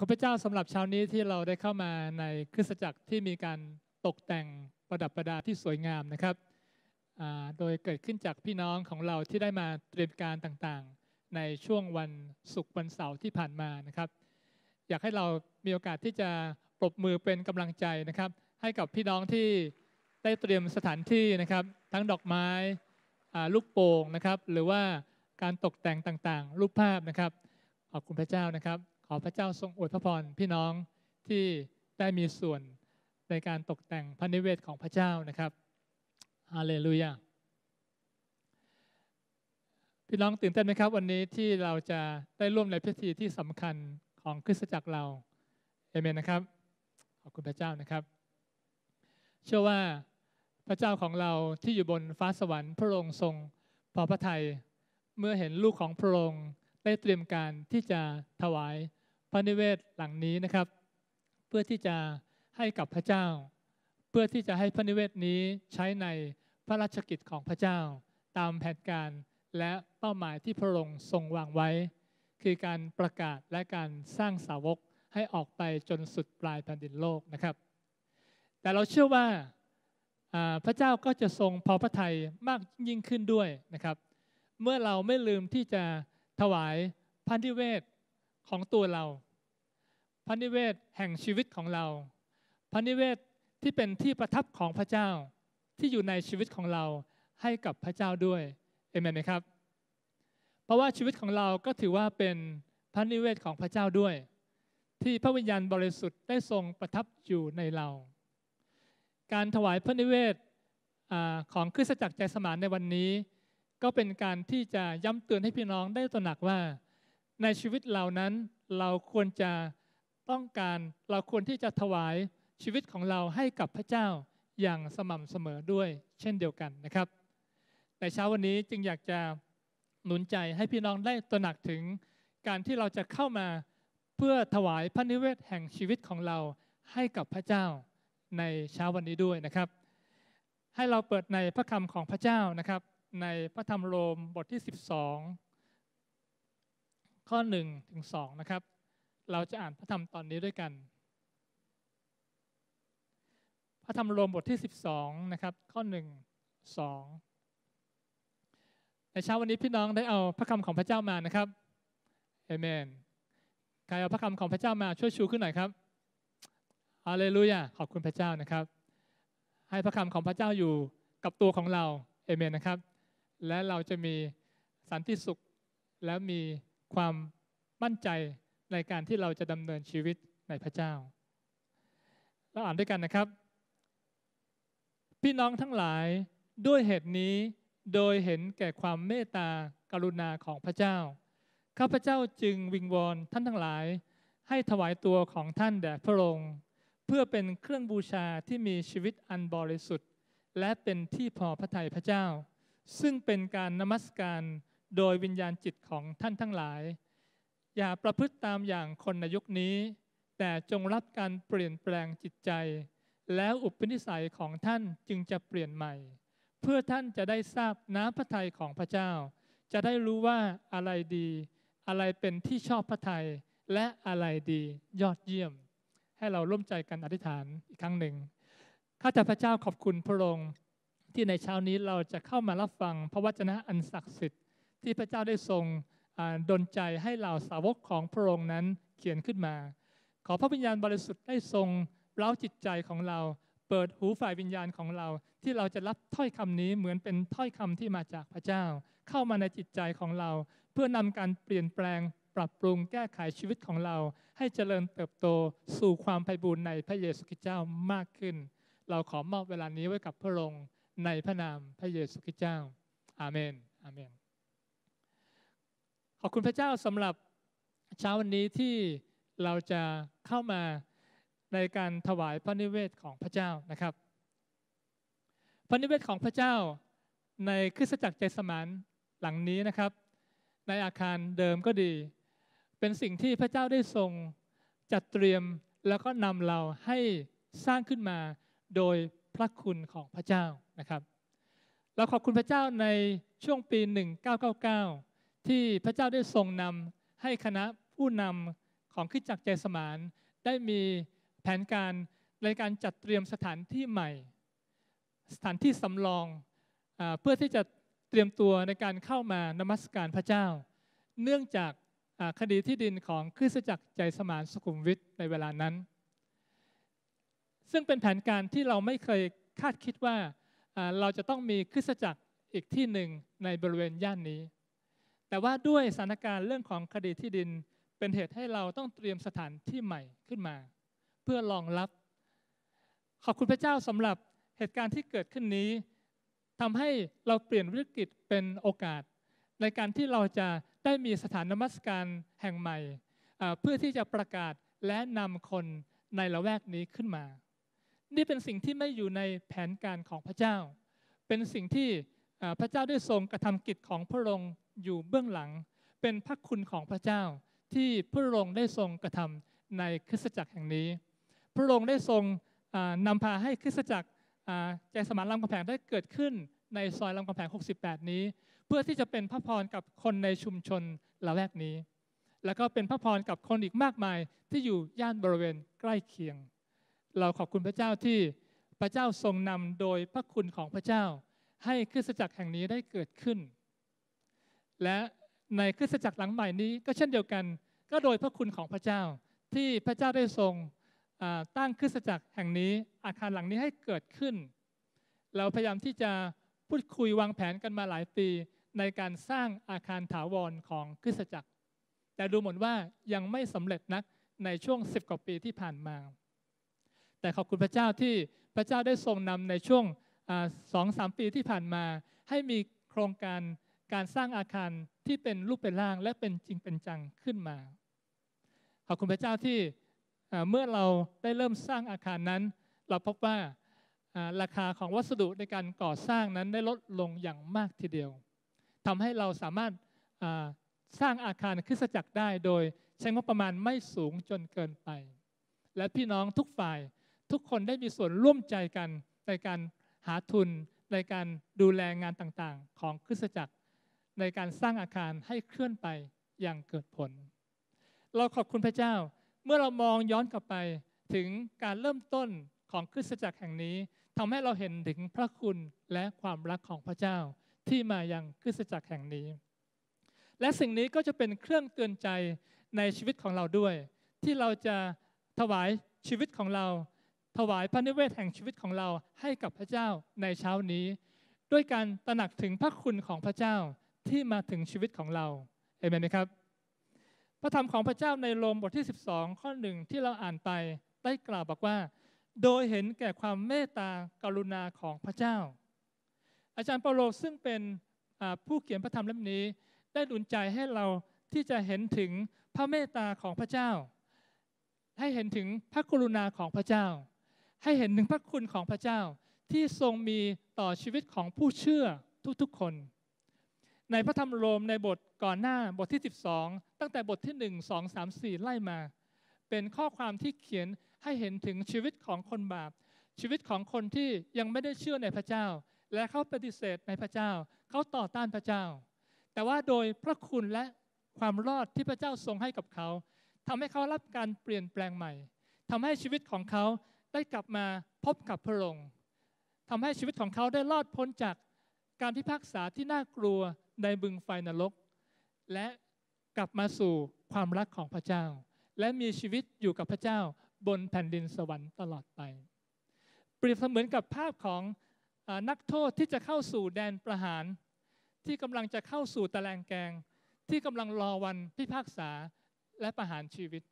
ขอบพระเจ้าสำหรับเช้านี้ที่เราได้เข้ามาในคริสตจักรที่มีการตกแต่งประดับประดาที่สวยงามนะครับโดยเกิดขึ้นจากพี่น้องของเราที่ได้มาเตรียมการต่างๆ ในช่วงวันศุกร์วันเสาร์ที่ผ่านมานะครับ อยากให้เรามีโอกาสที่จะปรบมือเป็นกำลังใจนะครับ ให้กับพี่น้องที่ได้เตรียมสถานที่นะครับ ทั้งดอกไม้ลูกโป่งนะครับ หรือว่าการตกแต่งต่างๆ รูปภาพนะครับขอบคุณพระเจ้านะครับขอพระเจ้าทรงอวยพระพรพี่น้องที่ได้มีส่วนในการตกแต่งพระนิเวศของพระเจ้านะครับฮาเลลูยาพี่น้องตื่นเต้นไหมครับ วันนี้ที่เราจะได้ร่วมในพิธีที่สำคัญของคริสตจักรเราเอเมนนะครับขอบคุณพระเจ้านะครับ เชื่อว่าพระเจ้าของเราที่อยู่บนฟ้าสวรรค์พระองค์ทรงพอพระทัยเมื่อเห็นลูกของพระองค์ได้เตรียมการที่จะถวายพระนิเวศหลังนี้นะครับ เพื่อที่จะให้กับพระเจ้า เพื่อที่จะให้พระนิเวศนี้ใช้ในพระราชกิจของพระเจ้า ตามแผนการและเป้าหมายที่พระองค์ทรงวางไว้ คือการประกาศและการสร้างสาวกให้ออกไปจนสุดปลายแผ่นดินโลกนะครับแต่เราเชื่อว่าพระเจ้าก็จะทรงพอพระทัยมากยิ่งขึ้นด้วยนะครับ เมื่อเราไม่ลืมที่จะถวายพันธิเวศของตัวเราพระนิเวศแห่งชีวิตของเราพระนิเวศที่เป็นที่ประทับของพระเจ้าที่อยู่ในชีวิตของเราให้กับพระเจ้าด้วยเอเมนไหมครับ เพราะว่าชีวิตของเราก็ถือว่าเป็นพระนิเวศของพระเจ้าด้วย ที่พระวิญญาณบริสุทธิ์ได้ทรงประทับอยู่ในเรา การถวายพระนิเวศของคริสตจักรใจสมานในวันนี้ ก็เป็นการที่จะย้ำเตือนให้พี่น้องได้ตระหนักว่าในชีวิตเหล่านั้นเราควรจะต้องการเราควรที่จะถวายชีวิตของเราให้กับพระเจ้าอย่างสม่ำเสมอด้วย เช่นเดียวกันนะครับในเช้าวันนี้จึงอยากจะหนุนใจให้พี่น้องได้ตระหนักถึงการที่เราจะเข้ามาเพื่อถวายพระนิเวศแห่งชีวิตของเราให้กับพระเจ้าในเช้าวันนี้ด้วยนะครับ ให้เราเปิดในพระคำของพระเจ้านะครับ ในพระธรรมโรมบทที่ 12ข้อ1ถึง2นะครับ เราจะอ่านพระธรรมตอนนี้ด้วยกัน พระธรรมโรมบทที่ 12นะครับ ข้อ 1 2 ในเช้าวันนี้พี่น้องได้เอาพระคำของพระเจ้ามานะครับเอเมน ใครเอาพระคำของพระเจ้ามาช่วยชูขึ้นหน่อยครับฮาเลลูยาขอบคุณพระเจ้านะครับ ให้พระคำของพระเจ้าอยู่กับตัวของเราเอเมนนะครับ และเราจะมีสันติสุขและมีความมั่นใจในการที่เราจะดำเนินชีวิตในพระเจ้า เราอ่านด้วยกันนะครับ พี่น้องทั้งหลายด้วยเหตุนี้โดยเห็นแก่ความเมตตากรุณาของพระเจ้าข้าพระเจ้าจึงวิงวอนท่านทั้งหลาย ให้ถวายตัวของท่านแด่พระองค์ เพื่อเป็นเครื่องบูชาที่มีชีวิตอันบริสุทธิ์ และเป็นที่พอพระทัยพระเจ้า ซึ่งเป็นการนมัสการโดยวิญญาณจิตของท่านทั้งหลาย อย่าประพฤติตามอย่างคนในยุคนี้ แต่จงรับการเปลี่ยนแปลงจิตใจ แล้วอุปนิสัยของท่านจึงจะเปลี่ยนใหม่ เพื่อท่านจะได้ทราบน้ำพระทัยของพระเจ้า จะได้รู้ว่าอะไรดีอะไรเป็นที่ชอบพระทัยและอะไรดียอดเยี่ยม ให้เราร่วมใจกันอธิษฐานอีกครั้งหนึ่งข้าแต่พระเจ้าขอบคุณพระองค์ที่ในเช้านี้เราจะเข้ามารับฟังพระวจนะอันศักดิ์สิทธิ์ที่พระเจ้าได้ทรงดลใจให้เหล่าสาวกของพระองค์นั้นเขียนขึ้นมา ขอพระวิญญาณบริสุทธิ์ได้ทรงเล้าจิตใจของเราเปิดหูฝ่ายวิญญาณของเรา ที่เราจะรับถ้อยคำนี้เหมือนเป็นถ้อยคำที่มาจากพระเจ้า เข้ามาในจิตใจของเรา เพื่อนำการเปลี่ยนแปลง ปรับปรุงแก้ไขชีวิตของเรา ให้เจริญเติบโตสู่ความไพบูรณ์ในพระเยซูคริสต์เจ้ามากขึ้น เราขอมอบเวลานี้ไว้กับพระองค์ในพระนามพระเยซูคริสต์เจ้า อาเมน อาเมนขอบคุณพระเจ้าสำหรับเช้าวันนี้ที่เราจะเข้ามาในการถวายพระนิเวศของพระเจ้านะครับพระนิเวศของพระเจ้าในคริสตจักรใจสมานหลังนี้นะครับ ในอาคารเดิมก็ดี เป็นสิ่งที่พระเจ้าได้ทรงจัดเตรียมแล้วก็นำเราให้สร้างขึ้นมาโดยพระคุณของพระเจ้านะครับเราขอบคุณพระเจ้าในช่วงปี 1999ที่พระเจ้าได้ทรงนำให้คณะผู้นำของขึ้นจักรใจสมาน ได้มีแผนการในการจัดเตรียมสถานที่ใหม่ สถานที่สำรองอเพื่อที่จะเตรียมตัวในการเข้ามานมัสการพระเจ้า เนื่องจากคดีที่ดินของคริสตจักรใจสมานสุขุมวิทในเวลานั้น ซึ่งเป็นแผนการที่เราไม่เคยคาดคิดว่าเราจะต้องมีคริสตจักรอีกที่หนึ่งในบริเวณย่านนี้แต่ว่าด้วยสถานการณ์เรื่องของคดีที่ดินเป็นเหตุให้เราต้องเตรียมสถานที่ใหม่ขึ้นมา เพื่อรองรับ ขอบคุณพระเจ้าสำหรับเหตุการณ์ที่เกิดขึ้นนี้ ทำให้เราเปลี่ยนวิกฤตเป็นโอกาส ในการที่เราจะได้มีสถานนมัสการแห่งใหม่เพื่อที่จะประกาศและนำคนในละแวกนี้ขึ้นมา นี่เป็นสิ่งที่ไม่อยู่ในแผนการของพระเจ้า เป็นสิ่งที่พระเจ้าได้ทรงกระทำกิจของพระองค์อยู่เบื้องหลังเป็นพระคุณของพระเจ้าที่พระองค์ได้ทรงกระทำในคริสตจักรแห่งนี้ พระองค์ได้ทรงนำพาให้คริสตจักรใจสมานลำกำแพงได้เกิดขึ้น ในซอยลำกำแพง 68 นี้ เพื่อที่จะเป็นพระพรกับคนในชุมชนละแวกนี้ แล้วก็เป็นพระพรกับคนอีกมากมายที่อยู่ย่านบริเวณใกล้เคียง เราขอบคุณพระเจ้าที่พระเจ้าทรงนำโดยพระคุณของพระเจ้า ให้คริสตจักรแห่งนี้ได้เกิดขึ้นและในคริสตจักรหลังใหม่นี้ก็เช่นเดียวกัน ก็โดยพระคุณของพระเจ้า ที่พระเจ้าได้ทรงตั้งคริสตจักรแห่งนี้อาคารหลังนี้ให้เกิดขึ้น เราพยายามที่จะพูดคุยวางแผนกันมาหลายปีในการสร้างอาคารถาวรของคริสตจักร แต่ดูเหมือนว่ายังไม่สำเร็จนักในช่วง10กว่าปีที่ผ่านมาแต่ขอบคุณพระเจ้าที่พระเจ้าได้ทรงนำในช่วงสองสามปีที่ผ่านมา ให้มีโครงการการสร้างอาคารที่เป็นรูปเป็นร่างและเป็นจริงเป็นจังขึ้นมา ขอบคุณพระเจ้าที่เมื่อเราได้เริ่มสร้างอาคารนั้น เราพบว่าราคาของวัสดุในการก่อสร้างนั้นได้ลดลงอย่างมากทีเดียว ทำให้เราสามารถสร้างอาคารคริสตจักรได้ โดยใช้งบประมาณไม่สูงจนเกินไป และพี่น้องทุกฝ่ายทุกคนได้มีส่วนร่วมใจกันในการหาทุนในการดูแลงานต่างๆ ของคริสตจักรในการสร้างอาคารให้เคลื่อนไปอย่างเกิดผล เราขอบคุณพระเจ้าเมื่อเรามองย้อนกลับไปถึงการเริ่มต้นของคริสตจักรแห่งนี้ ทำให้เราเห็นถึงพระคุณและความรักของพระเจ้าที่มาอย่างคริสตจักรแห่งนี้ และสิ่งนี้ก็จะเป็นเครื่องเตือนใจในชีวิตของเราด้วย ที่เราจะถวายชีวิตของเรา ถวายพระนิเวศแห่งชีวิตของเราให้กับพระเจ้าในเช้านี้ ด้วยการตระหนักถึงพระคุณของพระเจ้าที่มาถึงชีวิตของเรา เอเมนไหมครับ พระธรรมของพระเจ้าในโรมบทที่ 12 ข้อหนึ่งที่เราอ่านไปได้กล่าวบอกว่า โดยเห็นแก่ความเมตตากรุณาของพระเจ้า อาจารย์เปาโลซึ่งเป็นผู้เขียนพระธรรมเล่มนี้ได้ดุลใจให้เราที่จะเห็นถึงพระเมตตาของพระเจ้า ให้เห็นถึงพระกรุณาของพระเจ้า ให้เห็นถึงพระคุณของพระเจ้าที่ทรงมีต่อชีวิตของผู้เชื่อทุก ๆ คนในพระธรรมโรมในบทก่อนหน้าบทที่ 12 ตั้งแต่บทที่1 2 3 4ไล่มา เป็นข้อความที่เขียนให้เห็นถึงชีวิตของคนบาป ชีวิตของคนที่ยังไม่ได้เชื่อในพระเจ้า และเขาปฏิเสธในพระเจ้าเขาต่อต้านพระเจ้า แต่ว่าโดยพระคุณและความรอดที่พระเจ้าทรงให้กับเขาทำให้เขารับการเปลี่ยนแปลงใหม่ ทำให้ชีวิตของเขาได้กลับมาพบกับพระองค์ทำให้ชีวิตของเขาได้รอดพ้นจากการพิพากษาที่น่ากลัวในบึงไฟนรกและกลับมาสู่ความรักของพระเจ้า และมีชีวิตอยู่กับพระเจ้าบนแผ่นดินสวรรค์ตลอดไปเปรียบเสมือนกับภาพของนักโทษที่จะเข้าสู่แดนประหารที่กำลังจะเข้าสู่ตะแลงแกงที่กำลังรอวันพิพากษาและประหารชีวิต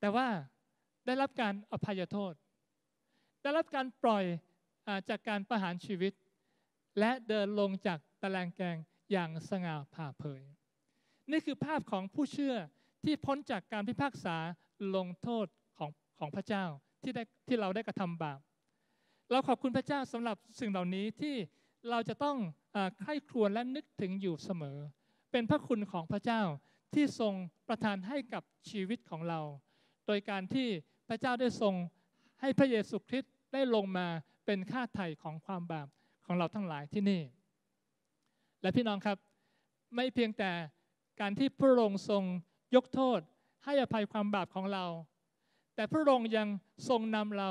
แต่ว่าได้รับการอภัยโทษ ได้รับการปล่อยจากการประหารชีวิต และเดินลงจากตะแลงแกงอย่างสง่าผ่าเผย นี่คือภาพของผู้เชื่อที่พ้นจากการพิพากษาลงโทษของของพระเจ้าที่ได้ที่เราได้กระทำบาป เราขอบคุณพระเจ้าสำหรับสิ่งเหล่านี้ที่เราจะต้องไขครครวญและนึกถึงอยู่เสมอ เป็นพระคุณของพระเจ้าที่ทรงประทานให้กับชีวิตของเรา โดยการที่พระเจ้าได้ทรงให้พระเยซูคริสต์ได้ลงมาเป็นค่าไถ่ของความบาปของเราทั้งหลายที่นี่และพี่น้องครับ ไม่เพียงแต่การที่พระองค์ทรงยกโทษ ให้อภัยความบาปของเรา แต่พระองค์ยังทรงนำเรา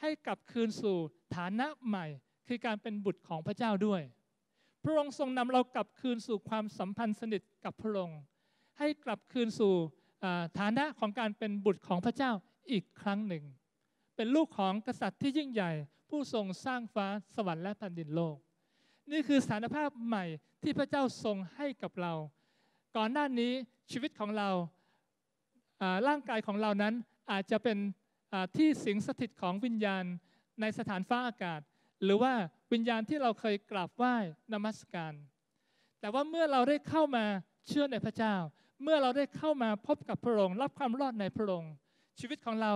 ให้กลับคืนสู่ฐานะใหม่ คือการเป็นบุตรของพระเจ้าด้วย พระองค์ทรงนำเรากลับคืนสู่ความสัมพันธ์สนิทกับพระองค์ให้กลับคืนสู่ฐานะของการเป็นบุตรของพระเจ้าอีกครั้งหนึ่ง เป็นลูกของกษัตริย์ที่ยิ่งใหญ่ผู้ทรงสร้างฟ้าสวรรค์และแผ่นดินโลกนี่คือสารภาพใหม่ที่พระเจ้าทรงให้กับเรา ก่อนหน้านี้ชีวิตของเราร่างกายของเรานั้นอาจจะเป็นที่สิงสถิตของวิญญาณในสถานฟ้าอากาศ หรือว่าวิญญาณที่เราเคยกราบไหว้นมัสการ แต่ว่าเมื่อเราได้เข้ามาเชื่อในพระเจ้า เมื่อเราได้เข้ามาพบกับพระองค์ รับความรอดในพระองค์ ชีวิตของเรา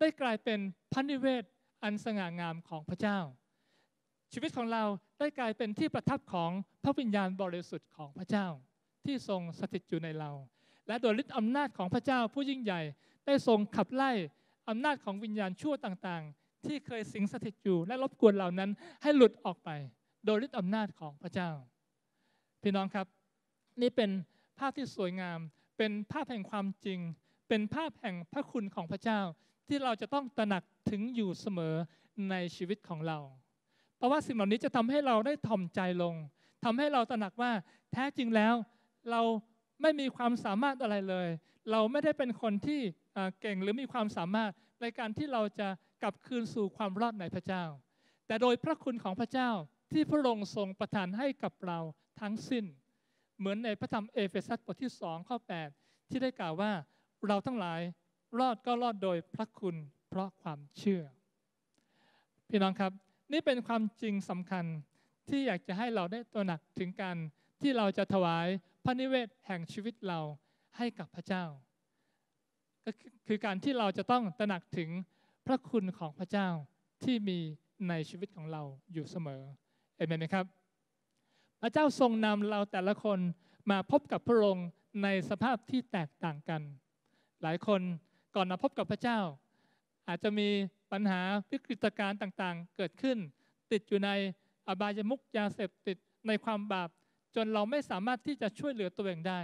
ได้กลายเป็นพันนิเวศอันสง่างามของพระเจ้า ชีวิตของเราได้กลายเป็นที่ประทับของพระวิญญาณบริสุทธิ์ของพระเจ้า ที่ทรงสถิตอยู่ในเรา และโดยฤทธิ์อำนาจของพระเจ้าผู้ยิ่งใหญ่ ได้ทรงขับไล่อำนาจของวิญญาณชั่วต่างๆ ที่เคยสิงสถิตอยู่และรบกวนเหล่านั้น ให้หลุดออกไป โดยฤทธิ์อำนาจของพระเจ้า พี่น้องครับนี่เป็นภาพที่สวยงาม เป็นภาพแห่งความจริง เป็นภาพแห่งพระคุณของพระเจ้า ที่เราจะต้องตระหนักถึงอยู่เสมอในชีวิตของเราราะว่าสิ่งเหล่านี้จะทำให้เราได้ถ่อมใจลง ทำให้เราตระหนักว่าแท้จริงแล้ว เราไม่มีความสามารถอะไรเลย เราไม่ได้เป็นคนที่เก่งหรือมีความสามารถในการที่เราจะกลับคืนสู่ความรอดในพระเจ้า แต่โดยพระคุณของพระเจ้าที่พระองค์ทรงประทานให้กับเราทั้งสิ้น เหมือนในพระธรรมเอเฟซัสบทที่สองข้อ8ที่ได้กล่าวว่าเราทั้งหลายรอดก็รอดโดยพระคุณ เพราะความเชื่อ พี่น้องครับนี่เป็นความจริงสำคัญที่อยากจะให้เราได้ตัวหนักถึงกันที่เราจะถวายพระนิเวศแห่งชีวิตเราให้กับพระเจ้าก็คือการที่เราจะต้องตระหนักถึงพระคุณของพระเจ้าที่มีในชีวิตของเราอยู่เสมอเอเมนไหมครับพระเจ้าทรงนำเราแต่ละคนมาพบกับพระองค์ในสภาพที่แตกต่างกัน หลายคนก่อนมาพบกับพระเจ้าอาจจะมีปัญหาวิกฤตการณ์ต่างๆ เกิดขึ้น ติดอยู่ในอบายมุกยาเสพติดในความบาปจนเราไม่สามารถที่จะช่วยเหลือตัวเองได้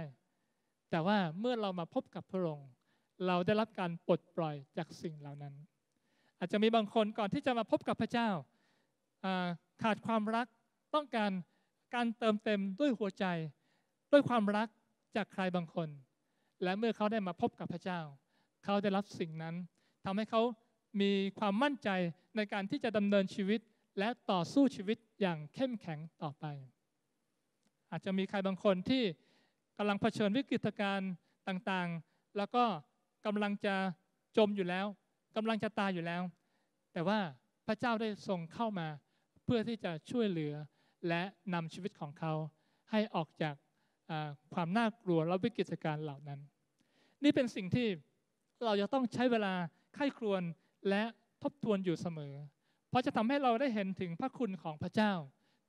แต่ว่าเมื่อเรามาพบกับพระองค์ เราได้รับการปลดปล่อยจากสิ่งเหล่านั้น อาจจะมีบางคนก่อนที่จะมาพบกับพระเจ้าขาดความรักต้องการการเติมเต็มด้วยหัวใจ ด้วยความรักจากใครบางคน และเมื่อเขาได้มาพบกับพระเจ้า เขาได้รับสิ่งนั้นทำให้เขามีความมั่นใจในการที่จะดำเนินชีวิตและต่อสู้ชีวิตอย่างเข้มแข็งต่อไป อาจจะมีใครบางคนที่กำลังเผชิญวิกฤตการณ์ต่างๆ แล้วก็กำลังจะจมอยู่แล้ว กำลังจะตายอยู่แล้ว แต่ว่าพระเจ้าได้ทรงเข้ามาเพื่อที่จะช่วยเหลือและนำชีวิตของเขาให้ออกจากความน่ากลัวและวิกฤตการณ์เหล่านั้น นี่เป็นสิ่งที่เราจะต้องใช้เวลาไข้ครวญและทบทวนอยู่เสมอ เพราะจะทำให้เราได้เห็นถึงพระคุณของพระเจ้า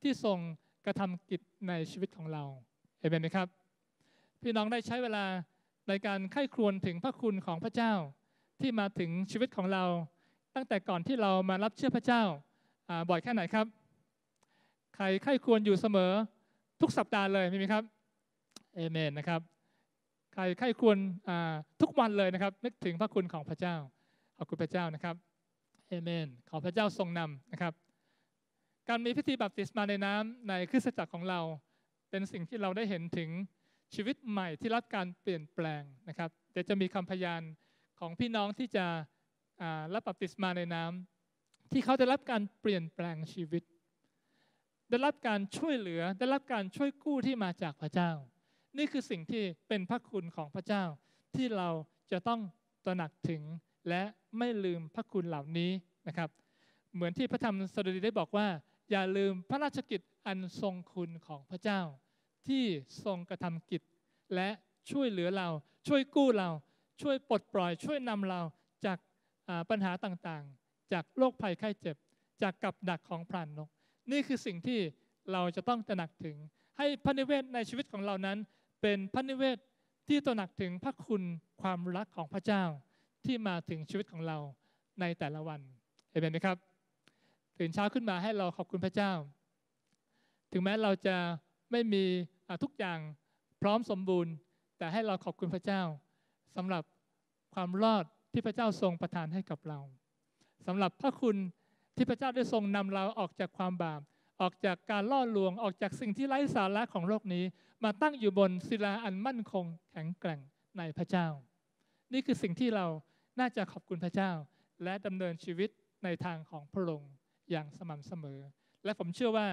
ที่ทรงกระทำกิจในชีวิตของเราเห็นไหมครับพี่น้องได้ใช้เวลาในการไข้ครวญถึงพระคุณของพระเจ้า ที่มาถึงชีวิตของเรา ตั้งแต่ก่อนที่เรามารับเชื่อพระเจ้าบ่อยแค่ไหนครับ ใครไข้ควรอยู่เสมอ ทุกสัปดาห์เลยมีไหมครับเอเมนนะครับใครไข้ควรทุกวันเลยนะครับนึกถึงพระคุณของพระเจ้าขอบคุณพระเจ้านะครับเอเมน ขอพระเจ้าทรงนำนะครับ การมีพิธีบัพติศมาในน้ำ ในคริสตจักรของเรา เป็นสิ่งที่เราได้เห็นถึงชีวิตใหม่ที่รับการเปลี่ยนแปลงนะครับเดี๋ยวจะมีคำพยานของพี่น้องที่จะรับบัพติศมาในน้ำ ที่เขาได้รับการเปลี่ยนแปลงชีวิต ได้รับการช่วยเหลือได้รับการช่วยกู้ที่มาจากพระเจ้า นี่คือสิ่งที่เป็นพระคุณของพระเจ้า ที่เราจะต้องตระหนักถึงและไม่ลืมพระคุณเหล่านี้นะครับ เหมือนที่พระธรรมสดุดีได้บอกว่า อย่าลืมพระราชกิจอันทรงคุณของพระเจ้า ที่ทรงกระทำกิจและช่วยเหลือเราช่วยกู้เราช่วยปลดปล่อย ช่วยนำเราจากปัญหาต่างๆ จากโรคภัยไข้เจ็บจากกับดักของพรานนกนี่คือสิ่งที่เราจะต้องตระหนักถึงให้พระนิเวศในชีวิตของเรานั้น เป็นพระนิเวศที่ตระหนักถึงพระคุณความรักของพระเจ้าที่มาถึงชีวิตของเราในแต่ละวัน เห็นไหมครับตื่นเช้าขึ้นมาให้เราขอบคุณพระเจ้า ถึงแม้เราจะไม่มีทุกอย่างพร้อมสมบูรณ์ แต่ให้เราขอบคุณพระเจ้า สำหรับความรอดที่พระเจ้าทรงประทานให้กับเรา สำหรับพระคุณที่พระเจ้าได้ทรงนำเราออกจากความบาป ออกจากการล่อลวง ออกจากสิ่งที่ไร้สาระของโลกนี้ มาตั้งอยู่บนศิลาอันมั่นคง แข็งแกร่งในพระเจ้า นี่คือสิ่งที่เราน่าจะขอบคุณพระเจ้าและดำเนินชีวิตในทางของพระองค์อย่างสม่ำเสมอ และผมเชื่อว่า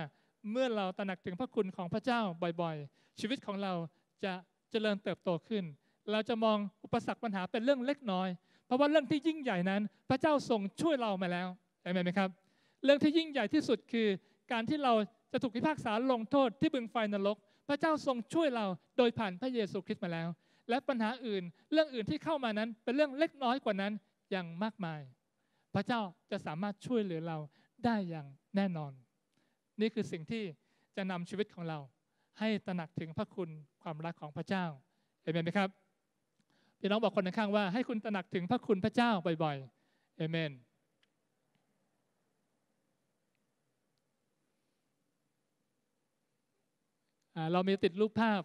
เมื่อเราตระหนักถึงพระคุณของพระเจ้าบ่อยๆ ชีวิตของเราจะเจริญเติบโตขึ้น เราจะมองอุปสรรคปัญหาเป็นเรื่องเล็กน้อยเพราะว่าเรื่องที่ยิ่งใหญ่นั้นพระเจ้าทรงช่วยเรามาแล้วเห็นไหมครับ เรื่องที่ยิ่งใหญ่ที่สุดคือ การที่เราจะถูกพิพากษาลงโทษที่บึงไฟนรก พระเจ้าทรงช่วยเราโดยผ่านพระเยซูคริสต์มาแล้วและปัญหาอื่นเรื่องอื่นที่เข้ามานั้นเป็นเรื่องเล็กน้อยกว่านั้นอย่างมากมาย พระเจ้าจะสามารถช่วยเหลือเราได้อย่างแน่นอนนี่คือสิ่งที่จะนำชีวิตของเราให้ตระหนักถึงพระคุณความรักของพระเจ้าเอเมนไหมครับพี่น้องบอกคนข้างว่า ให้คุณตระหนักถึงพระคุณพระเจ้าบ่อยๆเอเมนเรา มีติดรูปภาพ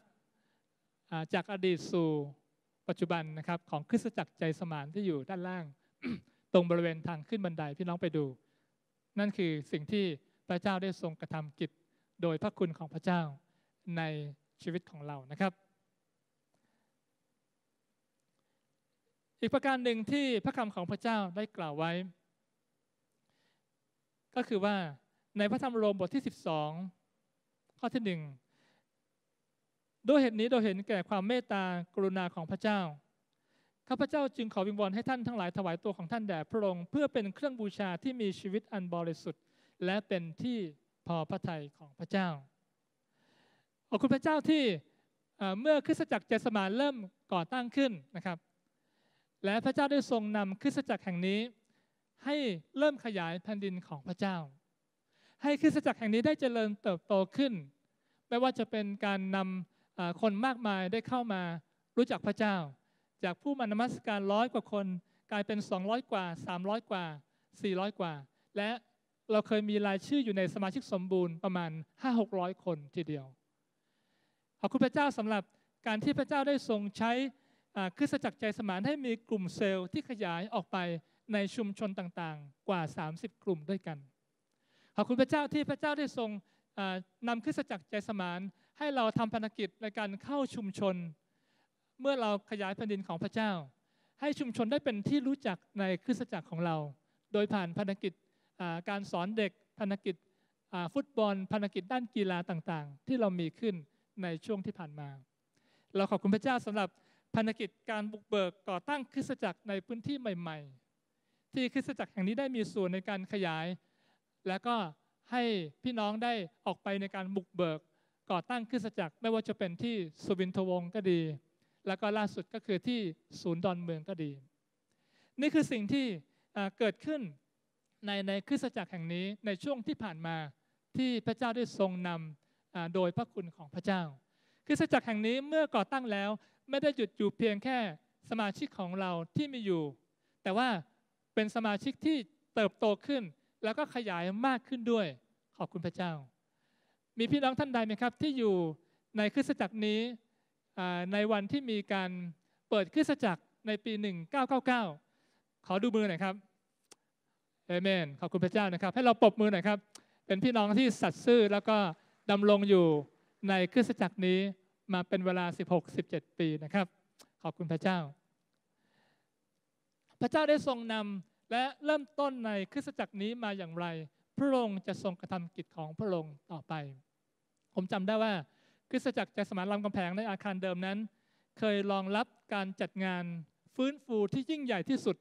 จากอดีตสู่ปัจจุบันนะครับของคริสตจักรใจสมานที่อยู่ด้านล่างตรงบริเวณทางขึ้นบันไดพี่น้องไปดู นั่นคือสิ่งที่พระเจ้าได้ทรงกระทำกิจโดยพระคุณของพระเจ้าในชีวิตของเรานะครับ อีกประการหนึ่งที่พระคำของพระเจ้าได้กล่าวไว้ ก็คือว่าในพระธรรมโรมบทที่ 12 ข้อที่ด้วยเหตุนี้เราเห็นแก่ความเมตตากรุณาของพระเจ้า ข้าพเจ้าจึงขอวิงวอนให้ท่านทั้งหลายถวายตัวของท่านแด่พระองค์เพื่อเป็นเครื่องบูชาที่มีชีวิตอันบริสุทธิ์ และเป็นที่พอพระทัยของพระเจ้าขอบคุณพระเจ้าที่เมื่อคริสตจักรเจสมานเริ่มก่อตั้งขึ้นนะครับ และพระเจ้าได้ทรงนำคริสตจักรแห่งนี้ให้เริ่มขยายแผ่นดินของพระเจ้า ให้คริสตจักรแห่งนี้ได้เจริญเติบโตขึ้น ไม่ว่าจะเป็นการนำคนมากมายได้เข้ามารู้จักพระเจ้า จากผู้มานมัสการร้อยกว่าคนกลายเป็น200 กว่า 300 กว่า 400 กว่า และเราเคยมีรายชื่ออยู่ในสมาชิกสมบูรณ์ประมาณ 5-600 คนทีเดียวขอบคุณพระเจ้าสำหรับการที่พระเจ้าได้ทรงใช้คือสจักใจสมานให้มีกลุ่มเซลล์ที่ขยายออกไปในชุมชนต่างๆ กว่า 30 กลุ่มด้วยกันขอบคุณพระเจ้าที่พระเจ้าได้ทรงนำคริสตจักรใจสมานให้เราทำพันธกิจในการเข้าชุมชน เมื่อเราขยายแผ่นดินของพระเจ้า ให้ชุมชนได้เป็นที่รู้จักในคริสตจักรของเรา โดยผ่านพันธกิจการสอนเด็กพันธกิจฟุตบอลพันธกิจด้านกีฬาต่างๆ ที่เรามีขึ้นในช่วงที่ผ่านมา เราขอบคุณพระเจ้าสำหรับพันธกิจการบุกเบิกก่อตั้งคริสตจักรในพื้นที่ใหม่ ๆ ที่คริสตจักรแห่งนี้ได้มีส่วนในการขยาย และก็ให้พี่น้องได้ออกไปในการบุกเบิกก่อตั้งคริสตจักรไม่ว่าจะเป็นที่สุวินทวงก็ดี แล้วก็ล่าสุดก็คือที่ศูนย์ดอนเมืองก็ดี นี่คือสิ่งที่เกิดขึ้นในในคริสตจักรแห่งนี้ในช่วงที่ผ่านมาที่พระเจ้าได้ทรงนำโดยพระคุณของพระเจ้าคริสตจักรแห่งนี้เมื่อก่อตั้งแล้วไม่ได้หยุดอยู่เพียงแค่สมาชิกของเราที่มีอยู่ แต่ว่าเป็นสมาชิกที่เติบโตขึ้นแล้วก็ขยายมากขึ้นด้วยขอบคุณพระเจ้ามีพี่น้องท่านใดไหมครับที่อยู่ในคริสตจักรนี้ในวันที่มีการเปิดคริสตจักรในปี 1999ขอดูมือหน่อยครับเอเมนขอบคุณพระเจ้านะครับให้เราปรบมือหน่อยครับ เป็นพี่น้องที่สัตย์ซื่อแล้วก็ดำรงอยู่ในคริสตจักรนี้มาเป็นเวลา 16-17 ปีนะครับ ขอบคุณพระเจ้า พระเจ้าได้ทรงนำและเริ่มต้นในคริสตจักรนี้มาอย่างไรพระองค์จะทรงกระทำกิจของพระองค์ต่อไป ผมจำได้ว่าคริสตจักรใจสมานลำกำแพงในอาคารเดิมนั้น เคยรองรับการจัดงานฟื้นฟูที่ยิ่งใหญ่ที่สุด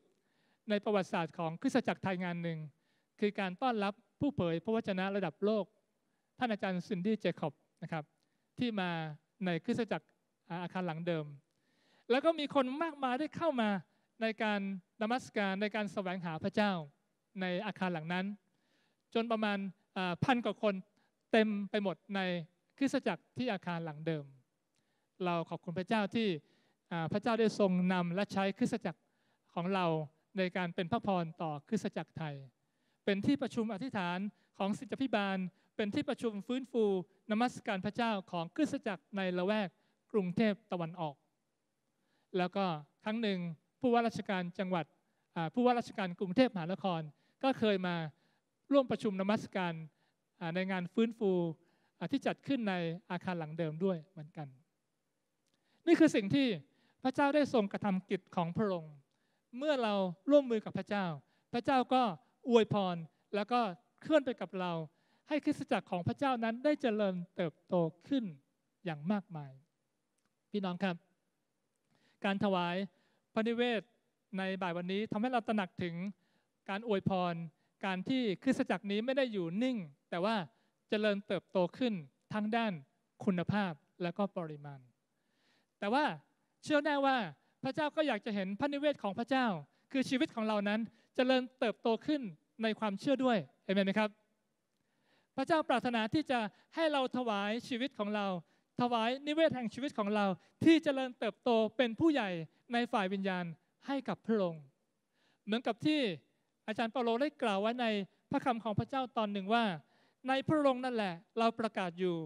ในประวัติศาสตร์ของคริสตจักรไทยงานหนึ่งคือการต้อนรับผู้เผยพระวจนะระดับโลกท่านอาจารย์ซินดี้เจคอบนะครับที่มาในคริสตจักรอาคารหลังเดิม แล้วก็มีคนมากมายได้เข้ามาในการนมัสการในการแสวงหาพระเจ้าในอาคารหลังนั้นจนประมาณพันกว่าคนเต็มไปหมดในคริสตจักรที่อาคารหลังเดิม เราขอบคุณพระเจ้าที่พระเจ้าได้ทรงนำและใช้คริสตจักรของเราในการเป็นพระพรต่อคริสตจักรไทย เป็นที่ประชุมอธิษฐานของสิทธิพิบาล เป็นที่ประชุมฟื้นฟูนมัสการพระเจ้าของคริสตจักรในละแวกกรุงเทพตะวันออก แล้วก็ครั้งหนึ่งผู้ว่าราชการจังหวัดผู้ว่าราชการกรุงเทพมหานครก็เคยมาร่วมประชุมนมัสการในงานฟื้นฟูที่จัดขึ้นในอาคารหลังเดิมด้วยเหมือนกัน นี่คือสิ่งที่พระเจ้าได้ทรงกระทำกิจของพระองค์ เมื่อเราร่วมมือกับพระเจ้า พระเจ้าก็อวยพรแล้วก็เคลื่อนไปกับเราให้คริสตจักรของพระเจ้านั้น ได้เจริญเติบโตขึ้นอย่างมากมาย พี่น้องครับ การถวายพระนิเวศในบ่ายวันนี้ทำให้เราตระหนักถึงการอวยพรการที่คริสตจักรนี้ไม่ได้อยู่นิ่ง แต่ว่าจเจริญเติบโตขึ้นทั้งด้านคุณภาพและก็ปริมาณ แต่ว่าเชื่อแน่ว่าพระเจ้าก็อยากจะเห็นพระนิเวศของพระเจ้า คือชีวิตของเรานั้นจเจริญเติบโตขึ้นในความเชื่อด้วยเห็นไหมครับพระเจ้าปรารถนาที่จะให้เราถวายชีวิตของเรา ถวายนิเวศแห่งชีวิตของเราที่จเจริญเติบโตเป็นผู้ใหญ่ในฝ่ายวิญญาณให้กับพระองค์เหมือนกับที่อาจารย์เปาโลได้กล่าวไว้ในพระคำของพระเจ้าตอนหนึ่งว่าในพระองค์นั่นแหละเราประกาศอยู่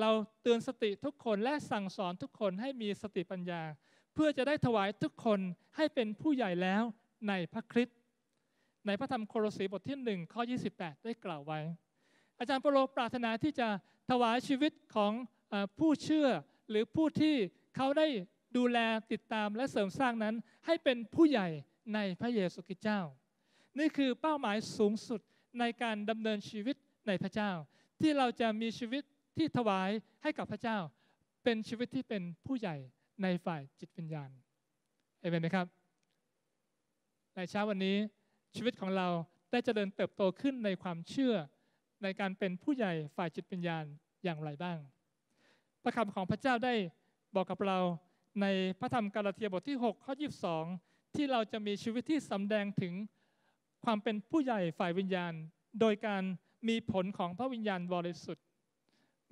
เราเตือนสติทุกคนและสั่งสอนทุกคนให้มีสติปัญญา เพื่อจะได้ถวายทุกคนให้เป็นผู้ใหญ่แล้วในพระคริสต์ในพระธรรมโครสีบทที่หนึ่งข้อ28 ได้กล่าวไว้ อาจารย์เปาโลปรารถนาที่จะถวายชีวิตของผู้เชื่อหรือผู้ที่เขาได้ดูแลติดตามและเสริมสร้างนั้นให้เป็นผู้ใหญ่ในพระเยซูคริสต์เจ้านี่คือเป้าหมายสูงสุดในการดำเนินชีวิตในพระเจ้า ที่เราจะมีชีวิตที่ถวายให้กับพระเจ้า เป็นชีวิตที่เป็นผู้ใหญ่ในฝ่ายจิตวิญญาณเอเมนไหมครับในเช้าวันนี้ชีวิตของเราได้เจริญเติบโตขึ้นในความเชื่อในการเป็นผู้ใหญ่ฝ่ายจิตวิญญาณอย่างไรบ้างพระคำของพระเจ้าได้บอกกับเราในพระธรรมกาลาเทียบทที่6ข้อ22 ที่เราจะมีชีวิตที่สำแดงถึงความเป็นผู้ใหญ่ฝ่ายวิญญาณ โดยการมีผลของพระวิญญาณบริสุทธิ์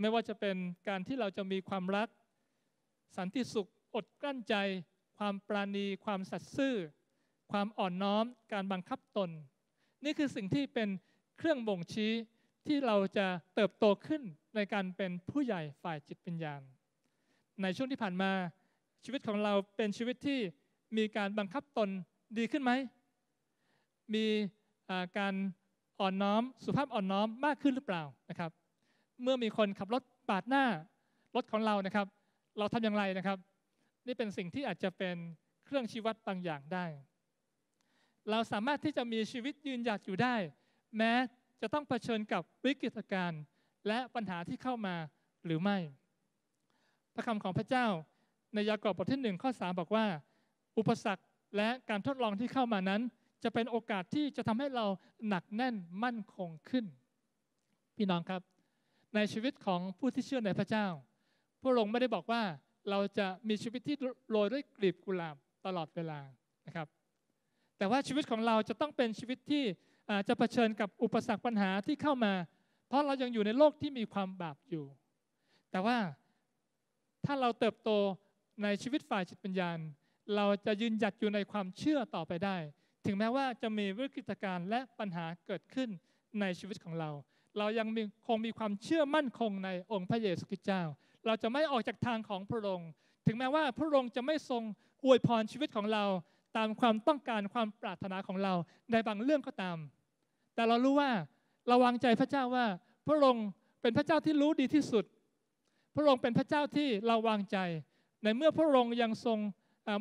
ไม่ว่าจะเป็นการที่เราจะมีความรักสันติสุขอดกลั้นใจ ความปราณีความสัตย์ซื่อความอ่อนน้อม การบังคับตน นี่คือสิ่งที่เป็นเครื่องบ่งชี้ที่เราจะเติบโตขึ้นในการเป็นผู้ใหญ่ฝ่ายจิตวิญญาณในช่วงที่ผ่านมาชีวิตของเราเป็นชีวิตที่มีการบังคับตนดีขึ้นไหมมีการอ่อนน้อมสุภาพอ่อนน้อมมากขึ้นหรือเปล่านะครับ เมื่อมีคนขับรถปาดหน้ารถของเรานะครับ เราทำอย่างไรนะครับ นี่เป็นสิ่งที่อาจจะเป็นเครื่องชีวัดบางอย่างได้ เราสามารถที่จะมีชีวิตยืนหยัดอยู่ได้ แม้จะต้องเผชิญกับวิกฤตการณ์และปัญหาที่เข้ามาหรือไม่พระคำของพระเจ้าในยากอบบทที่หนึ่งข้อสาบอกว่า อุปสรรคและการทดลองที่เข้ามานั้นจะเป็นโอกาสที่จะทำให้เราหนักแน่นมั่นคงขึ้น พี่น้องครับ ในชีวิตของผู้ที่เชื่อในพระเจ้าพระองค์ไม่ได้บอกว่าเราจะมีชีวิตที่โรยด้วยกลีบกุหลาบตลอดเวลานะครับแต่ว่าชีวิตของเราจะต้องเป็นชีวิตที่จะเผชิญกับอุปสรรคปัญหาที่เข้ามา เพราะเรายังอยู่ในโลกที่มีความบาปอยู่ แต่ว่าถ้าเราเติบโตในชีวิตฝ่ายจิตปัญญาเราจะยืนหยัดอยู่ในความเชื่อต่อไปได้ถึงแม้ว่าจะมีวิกฤตการณ์และปัญหาเกิดขึ้นในชีวิตของเรา เรายังคงมีความเชื่อมั่นคงในองค์พระเยซูคริสต์เจ้า เราจะไม่ออกจากทางของพระองค์ ถึงแม้ว่าพระองค์จะไม่ทรงอวยพรชีวิตของเรา ตามความต้องการความปรารถนาของเราในบางเรื่องก็ตาม แต่เรารู้ว่าเราวางใจพระเจ้าว่าพระองค์เป็นพระเจ้าที่รู้ดีที่สุด พระองค์เป็นพระเจ้าที่เราวางใจ ในเมื่อพระองค์ยังทรง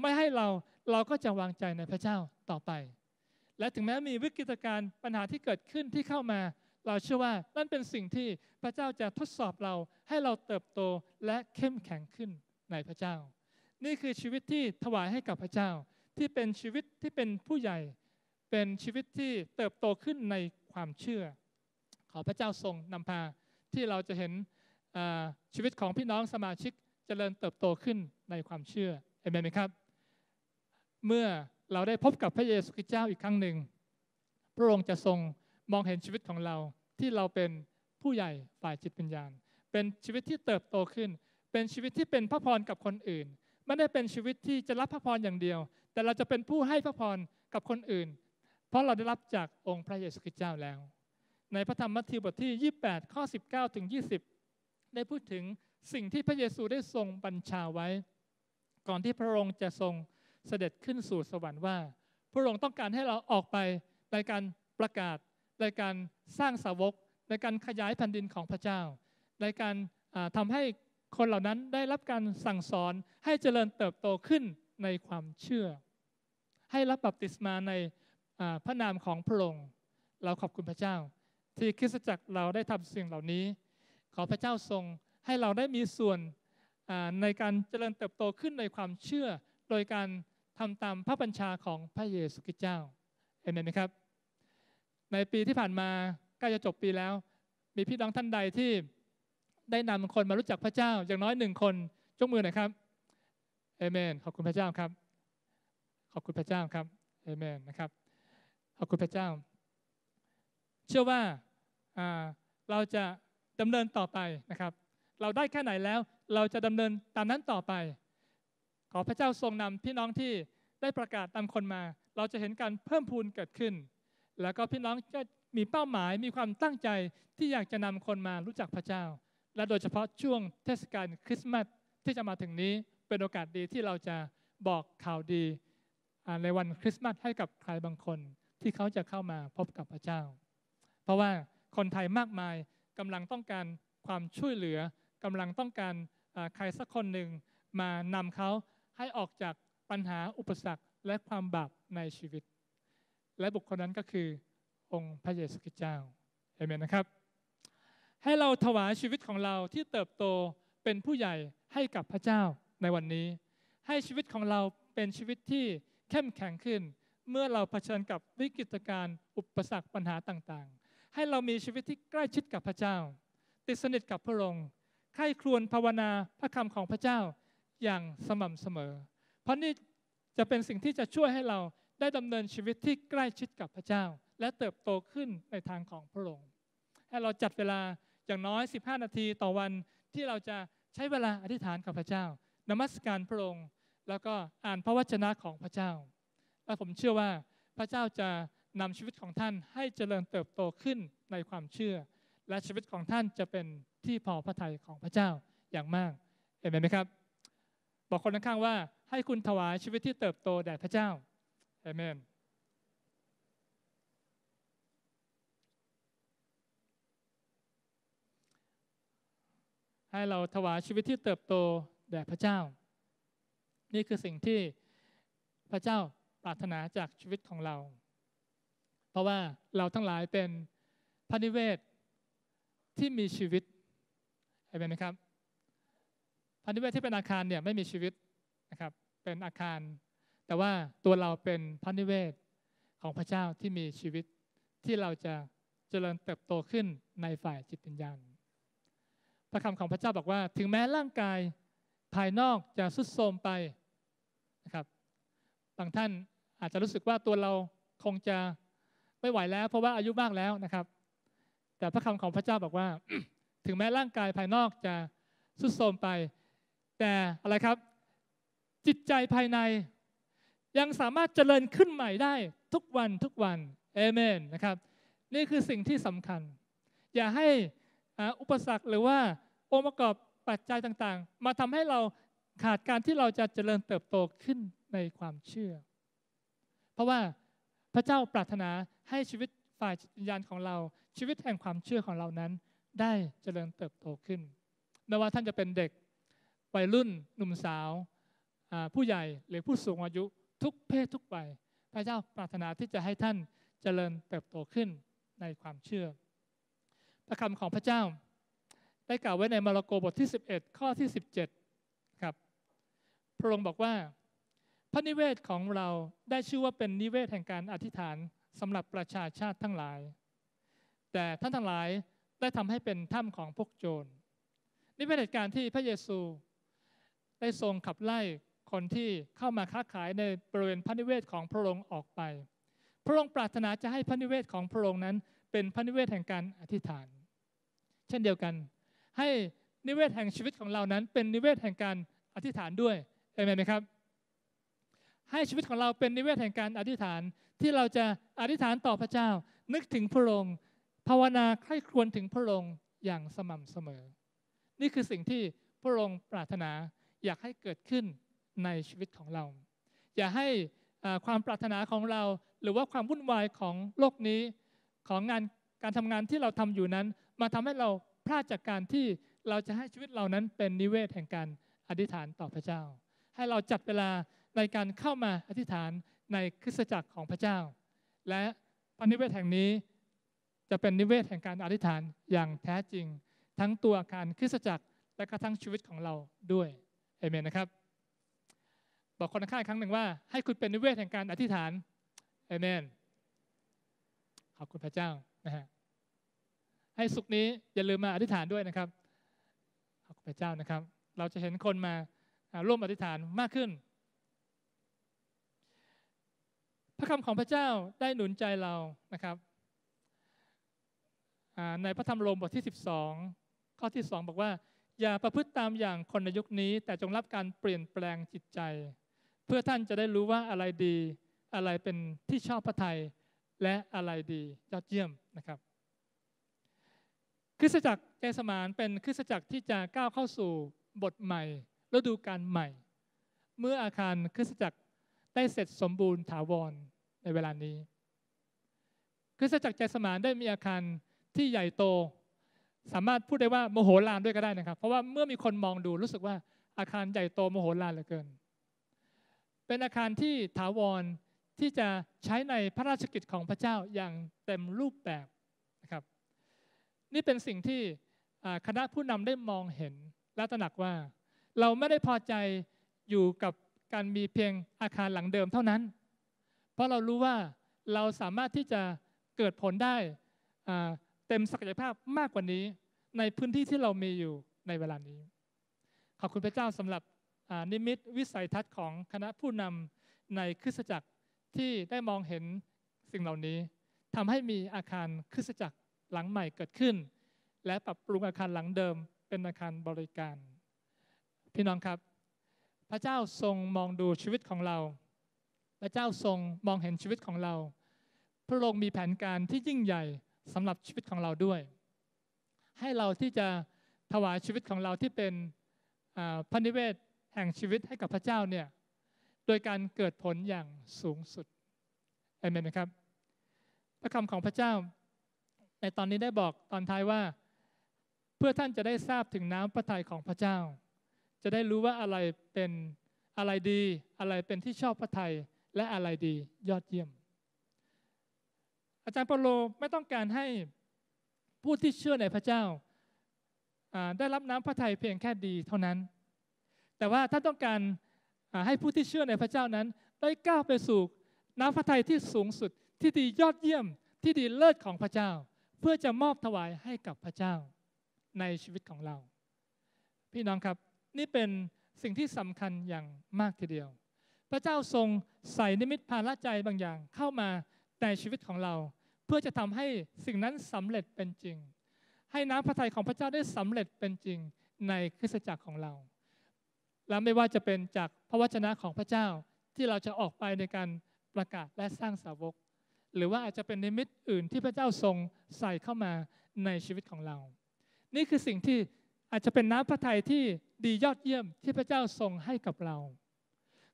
ไม่ให้เราเราก็จะวางใจในพระเจ้าต่อไป และถึงแม้มีวิกฤตการณ์ปัญหาที่เกิดขึ้นที่เข้ามา เราเชื่อว่านั่นเป็นสิ่งที่พระเจ้าจะทดสอบเราให้เราเติบโตและเข้มแข็งขึ้นในพระเจ้า นี่คือชีวิตที่ถวายให้กับพระเจ้า ที่เป็นชีวิตที่เป็นผู้ใหญ่ เป็นชีวิตที่เติบโตขึ้นในความเชื่อ ขอพระเจ้าทรงนำพาที่เราจะเห็นชีวิตของพี่น้องสมาชิกจเจริญเติบโตขึ้นในความเชื่อเอเมนไหมครับ เมื่อเราได้พบกับพระเยซูคริสต์เจ้าอีกครั้งหนึ่ง พระองค์จะทรงมองเห็นชีวิตของเราที่เราเป็นผู้ใหญ่ฝ่ายจิตวิญญาณเป็นชีวิตที่เติบโตขึ้น เป็นชีวิตที่เป็นพระพรกับคนอื่น ไม่ได้เป็นชีวิตที่จะรับพระพรอย่างเดียว แต่เราจะเป็นผู้ให้พระพรกับคนอื่น เพราะเราได้รับจากองค์พระเยซูคริสต์เจ้าแล้ว ในพระธรรมมัทธิวบทที่ 28 ข้อ 19ถึง20 ได้พูดถึงสิ่งที่พระเยซูได้ทรงบัญชาไว้ ก่อนที่พระองค์จะทรงเสด็จขึ้นสู่สวรรค์ว่าพระองค์ต้องการให้เราออกไปในการประกาศ ในการสร้างสาวก ในการขยายแผ่นดินของพระเจ้า ในการทำให้คนเหล่านั้นได้รับการสั่งสอนให้เจริญเติบโตขึ้นในความเชื่อ ให้รับบัพติศมาในพระนามของพระองค์เราขอบคุณพระเจ้า ที่คริสตจักรเราได้ทำสิ่งเหล่านี้ ขอพระเจ้าทรงให้เราได้มีส่วนในการเจริญเติบโตขึ้นในความเชื่อ โดยการทำตามพระบัญชาของพระเยซูคริสต์เจ้าเอเมนไหมครับ ในปีที่ผ่านมาใกล้จะจบปีแล้ว มีพี่น้องท่านใดที่ได้นำคนมารู้จักพระเจ้าอย่างน้อยหนึ่งคนจงมือหน่อยครับเอเมนขอบคุณพระเจ้าครับ ขอบคุณพระเจ้าครับเอเมนนะครับ ขอบคุณพระเจ้า เชื่อว่าเราจะดำเนินต่อไปนะครับ เราได้แค่ไหนแล้วเราจะดำเนินตามนั้นต่อไปขอพระเจ้าทรงนำพี่น้องที่ได้ประกาศตามคนมา เราจะเห็นการเพิ่มพูนเกิดขึ้น แล้วก็พี่น้องจะมีเป้าหมายมีความตั้งใจที่อยากจะนำคนมารู้จักพระเจ้า และโดยเฉพาะช่วงเทศกาลคริสต์มาสที่จะมาถึงนี้เป็นโอกาสดีที่เราจะบอกข่าวดีในวันคริสต์มาสให้กับใครบางคนที่เขาจะเข้ามาพบกับพระเจ้า เพราะว่าคนไทยมากมายกำลังต้องการความช่วยเหลือกำลังต้องการใครสักคนหนึ่งมานำเขาให้ออกจากปัญหาอุปสรรคและความบาปในชีวิต และบุคคลนั้นก็คือ องค์พระเยซูคริสต์เจ้าเอเมนนะครับ ให้เราถวายชีวิตของเราที่เติบโตเป็นผู้ใหญ่ให้กับพระเจ้าในวันนี้ ให้ชีวิตของเราเป็นชีวิตที่เข้มแข็งขึ้น เมื่อเราเผชิญกับวิกฤตการณ์อุปสรรคปัญหาต่างๆ ให้เรามีชีวิตที่ใกล้ชิดกับพระเจ้าติดสนิทกับพระองค์ใคร่ครวญภาวนาพระคำของพระเจ้าอย่างสม่ำเสมอ เพราะนี่จะเป็นสิ่งที่จะช่วยให้เราได้ดำเนินชีวิตที่ใกล้ชิดกับพระเจ้า และเติบโตขึ้นในทางของพระองค์ ให้เราจัดเวลาอย่างน้อย 15 นาทีต่อวันที่เราจะใช้เวลาอธิษฐานกับพระเจ้า นมัสการพระองค์แล้วก็อ่านพระวจนะของพระเจ้า และผมเชื่อว่าพระเจ้าจะนำชีวิตของท่านให้เจริญเติบโตขึ้นในความเชื่อ และชีวิตของท่านจะเป็นที่พอพระทัยของพระเจ้าอย่างมากเห็นไหมครับบอกคนข้างๆว่าให้คุณถวายชีวิตที่เติบโตแด่พระเจ้าเอเมนให้เราถวายชีวิตที่เติบโตแด่พระเจ้า นี่คือสิ่งที่พระเจ้าปรารถนาจากชีวิตของเรา เพราะว่าเราทั้งหลายเป็นพระนิเวศที่มีชีวิตเห็นไหมครับพันิเวศที่เป็นอาคารเนี่ยไม่มีชีวิตนะครับเป็นอาคาร แต่ว่าตัวเราเป็นพันิเวศของพระเจ้าที่มีชีวิตที่เราจะเจริญเติบโตขึ้นในฝ่ายจิตวิญญาณพระคำของพระเจ้าบอกว่า ถึงแม้ร่างกายภายนอกจะสุดโทมไปนะครับบางท่านอาจจะรู้สึกว่าตัวเราคงจะไม่ไหวแล้วเพราะว่าอายุมากแล้วนะครับ แต่พระคำของพระเจ้าบอกว่าถึงแม้ร่างกายภายนอกจะสุดโทมไปแต่อะไรครับจิตใจภายในยังสามารถเจริญขึ้นใหม่ได้ทุกวันทุกวันเอเมนนะครับนี่คือสิ่งที่สำคัญ อย่าให้อุปสรรคหรือว่าองค์ประกอบปัจจัยต่างๆ มาทำให้เราขาดการที่เราจะเจริญเติบโตขึ้นในความเชื่อ เพราะว่าพระเจ้าปรารถนาให้ชีวิตฝ่ายจิตวิญญาณของเรา ชีวิตแห่งความเชื่อของเรานั้น ได้เจริญเติบโตขึ้นไม่ว่าท่านจะเป็นเด็กวัยรุ่นหนุ่มสาวผู้ใหญ่หรือผู้สูงอายุทุกเพศทุกวัยพระเจ้าปรารถนาที่จะให้ท่านเจริญเติบโตขึ้นในความเชื่อพระคำของพระเจ้าได้กล่าวไว้ในมาระโกบทที่11 ข้อที่ 17ครับพระองค์บอกว่าพระนิเวศของเราได้ชื่อว่าเป็นนิเวศแห่งการอธิษฐานสำหรับประชาชาติทั้งหลาย แต่ท่านทั้งหลายได้ทำให้เป็นถ้ำของพวกโจรนี่เป็นเหตุการณ์ที่พระเยซูได้ทรงขับไล่คนที่เข้ามาค้าขายในบริเวณพระนิเวศของพระองค์ออกไป พระองค์ปรารถนาจะให้พระนิเวศของพระองค์นั้นเป็นพระนิเวศแห่งการอธิษฐาน เช่นเดียวกัน ให้นิเวศแห่งชีวิตของเรานั้น เป็นนิเวศแห่งการอธิษฐานด้วยเอเมนไหมครับ ให้ชีวิตของเราเป็นนิเวศแห่งการอธิษฐานที่เราจะอธิษฐานต่อพระเจ้า นึกถึงพระองค์ ภาวนาใคร่ครวญถึงพระองค์อย่างสม่ำเสมอ นี่คือสิ่งที่พระองค์ปรารถนาอยากให้เกิดขึ้นในชีวิตของเรา อย่าให้ความปรารถนาของเรา หรือว่าความวุ่นวายของโลกนี้ ของงานการทำงานที่เราทำอยู่นั้น มาทำให้เราพลาดจากการที่เราจะให้ชีวิตเรานั้นเป็นนิเวศแห่งการอธิษฐานต่อพระเจ้า ให้เราจัดเวลาในการเข้ามาอธิษฐานในคริสตจักรของพระเจ้า และพระนิเวศแห่งนี้ จะเป็นนิเวศแห่งการอธิษฐานอย่างแท้จริง ทั้งตัวอาคารคริสตจักรและกระทั่งชีวิตของเราด้วยเอเมนนะครับบอกคนข้างครั้งหนึ่งว่า ให้คุณเป็นนิเวศแห่งการอธิษฐานเอเมนขอบคุณพระเจ้านะฮะให้สุขนี้อย่าลืมมาอธิษฐานด้วยนะครับขอบคุณพระเจ้านะครับ เราจะเห็นคนมาร่วมอธิษฐานมากขึ้น พระคำของพระเจ้าได้หนุนใจเรานะครับในพระธรรมโรมบทที่ 12 ข้อที่2บอกว่าอย่าประพฤติตามอย่างคนในยุคนี้ แต่จงรับการเปลี่ยนแปลงจิตใจ เพื่อท่านจะได้รู้ว่าอะไรดีอะไรเป็นที่ชอบพระทัยและอะไรดียอดเยี่ยมนะครับ คริสตจักรเอสมานเป็นคริสตจักรที่จะก้าวเข้าสู่บทใหม่ฤดูการใหม่ เมื่ออาคารคริสตจักรได้เสร็จสมบูรณ์ถาวรในเวลานี้คริสตจักรเจสมานได้มีอาคารที่ใหญ่โตสามารถพูดได้ว่าโมโหลานด้วยก็ได้นะครับ เพราะว่าเมื่อมีคนมองดูรู้สึกว่าอาคารใหญ่โตโมโหลานเหลือเกิน เป็นอาคารที่ถาวรที่จะใช้ในพระราชกิจของพระเจ้าอย่างเต็มรูปแบบนะครับนี่เป็นสิ่งที่คณะผู้นำได้มองเห็น และตระหนักว่าเราไม่ได้พอใจอยู่กับการมีเพียงอาคารหลังเดิมเท่านั้น เพราะเรารู้ว่าเราสามารถที่จะเกิดผลได้เต็มศักยภาพมากกว่านี้ในพื้นที่ที่เรามีอยู่ในเวลานี้ ขอบคุณพระเจ้าสำหรับนิมิตวิสัยทัศน์ของคณะผู้นำในคริสตจักรที่ได้มองเห็นสิ่งเหล่านี้ทำให้มีอาคารคริสตจักรหลังใหม่เกิดขึ้น และปรับปรุงอาคารหลังเดิมเป็นอาคารบริการ พี่น้องครับ พระเจ้าทรงมองดูชีวิตของเรา พระเจ้าทรงมองเห็นชีวิตของเราพระองค์มีแผนการที่ยิ่งใหญ่สำหรับชีวิตของเราด้วย ให้เราที่จะถวายชีวิตของเราที่เป็นพระนิเวศแห่งชีวิตให้กับพระเจ้าเนี่ยโดยการเกิดผลอย่างสูงสุดเอเมนไหมครับพระคำของพระเจ้า ในตอนนี้ได้บอกตอนท้ายว่าเพื่อท่านจะได้ทราบถึงน้ำพระทัยของพระเจ้า จะได้รู้ว่าอะไรเป็นอะไรดี อะไรเป็นที่ชอบพระทัยและอะไรดียอดเยี่ยมอาจารย์เปโลไม่ต้องการให้ผู้ที่เชื่อในพระเจ้าได้รับน้ำพระทัยเพียงแค่ดีเท่านั้น แต่ว่าท่านต้องการให้ผู้ที่เชื่อในพระเจ้านั้นได้ก้าวไปสู่น้ำพระทัยที่สูงสุด ที่ดียอดเยี่ยมที่ดีเลิศของพระเจ้า เพื่อจะมอบถวายให้กับพระเจ้าในชีวิตของเรา พี่น้องครับนี่เป็นสิ่งที่สำคัญอย่างมากทีเดียว พระเจ้าทรงใส่นิมิตภาระใจบางอย่างเข้ามาในชีวิตของเราเพื่อจะทำให้สิ่งนั้นสำเร็จเป็นจริง ให้น้ำพระทัยของพระเจ้าได้สำเร็จเป็นจริงในคริสตจักรของเรา และไม่ว่าจะเป็นจากพระวจนะของพระเจ้าที่เราจะออกไปในการประกาศและสร้างสาวก หรือว่าอาจจะเป็นนิมิตอื่นที่พระเจ้าทรงใส่เข้ามาในชีวิตของเรา นี่คือสิ่งที่อาจจะเป็นน้ำพระทัยที่ดียอดเยี่ยมที่พระเจ้าทรงให้กับเรา